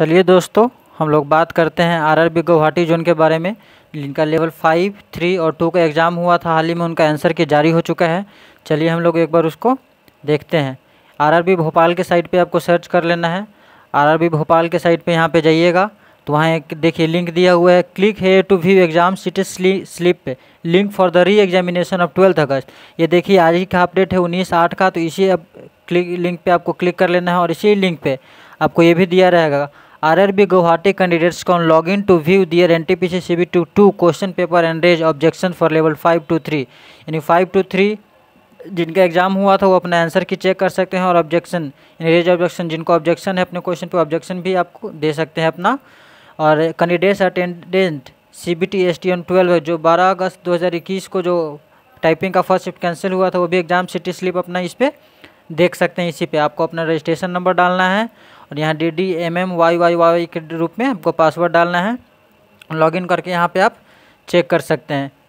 चलिए दोस्तों हम लोग बात करते हैं आरआरबी गुवाहाटी जोन के बारे में जिनका लेवल फाइव थ्री और टू का एग्ज़ाम हुआ था हाल ही में उनका आंसर की जारी हो चुका है चलिए हम लोग एक बार उसको देखते हैं आरआरबी भोपाल के साइट पे आपको सर्च कर लेना है आरआरबी भोपाल के साइट पे यहाँ पे जाइएगा तो वहाँ एक देखिए लिंक दिया हुआ है क्लिक है to view exam city slip पे link for the reexamination of twelfth August ये देखिए आज ही का अपडेट है उन्नीस आठ का तो इसी अब क्लिक लिंक पे आपको क्लिक कर लेना है और इसी लिंक पे आपको ये भी दिया रहेगा RRB Guwahati dear N T P C C B two two question paper and raise objection for level five two three यानी फाइव टू थ्री जिनका एग्ज़ाम हुआ था वो अपना आंसर की चेक कर सकते हैं और ऑब्जेक्शन यानी रेज ऑब्जेक्शन जिनको ऑब्जेक्शन है अपने क्वेश्चन पे ऑब्जेक्शन भी आपको दे सकते हैं अपना और candidates attendant C B T S T N twelve है जो बारह अगस्त इक्कीस को जो टाइपिंग का फर्स्ट शिफ्ट कैंसिल हुआ था वो भी एग्ज़ाम सिटी स्लिप अपना इस पर देख सकते हैं इसी पे आपको अपना रजिस्ट्रेशन नंबर डालना है और यहाँ D D M M Y Y Y के रूप में आपको पासवर्ड डालना है लॉगिन करके यहाँ पे आप चेक कर सकते हैं